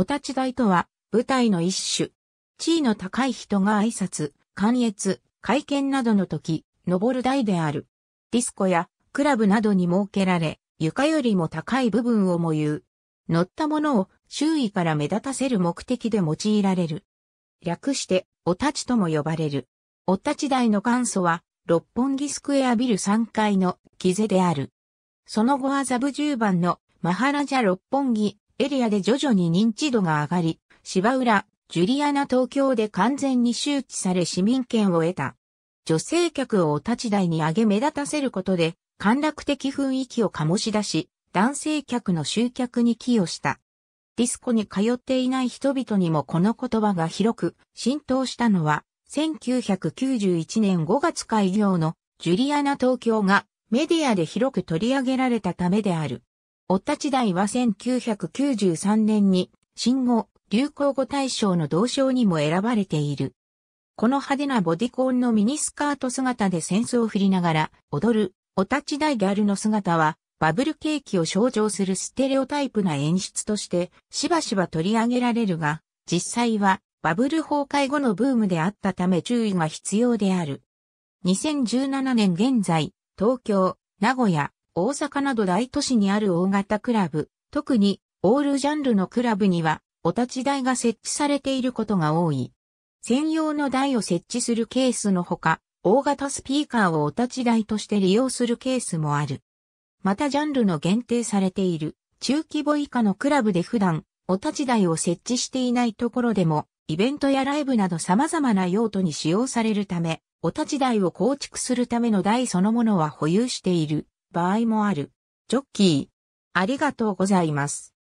お立ち台とは、舞台の一種。地位の高い人が挨拶、関越、会見などの時、登る台である。ディスコやクラブなどに設けられ、床よりも高い部分をも言う。乗ったものを周囲から目立たせる目的で用いられる。略して、お立ちとも呼ばれる。お立ち台の元祖は、六本木スクエアビル3階の木瀬である。その後はザブ10番のマハラジャ六本木エリアで徐々に認知度が上がり、芝浦、ジュリアナ東京で完全に周知され市民権を得た。女性客をお立ち台に上げ目立たせることで、陥落的雰囲気を醸し出し、男性客の集客に寄与した。ディスコに通っていない人々にもこの言葉が広く浸透したのは、1991年5月開業のジュリアナ東京がメディアで広く取り上げられたためである。おった時代は1993年に新語・流行語大賞の同賞にも選ばれている。この派手なボディコンのミニスカート姿で戦争を振りながら踊る、お立ち台ギャルの姿はバブル景気を象徴するステレオタイプな演出としてしばしば取り上げられるが、実際はバブル崩壊後のブームであったため注意が必要である。2017年現在、東京、名古屋、大阪など大都市にある大型クラブ、特にオールジャンルのクラブにはお立ち台が設置されていることが多い。専用の台を設置するケースのほか、大型スピーカーをお立ち台として利用するケースもある。またジャンルの限定されている中規模以下のクラブで普段お立ち台を設置していないところでもイベントやライブなど様々な用途に使用されるため、お立ち台を構築するための台そのものは保有している。場合もある。ジョッキー、ありがとうございます。